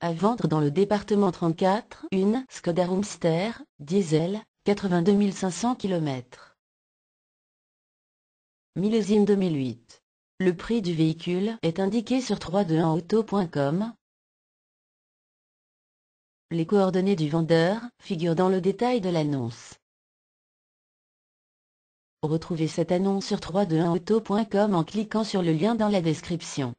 À vendre dans le département 34, une Skoda Roomster, diesel, 82 500 km. Millésime 2008. Le prix du véhicule est indiqué sur 321auto.com. Les coordonnées du vendeur figurent dans le détail de l'annonce. Retrouvez cette annonce sur 321auto.com en cliquant sur le lien dans la description.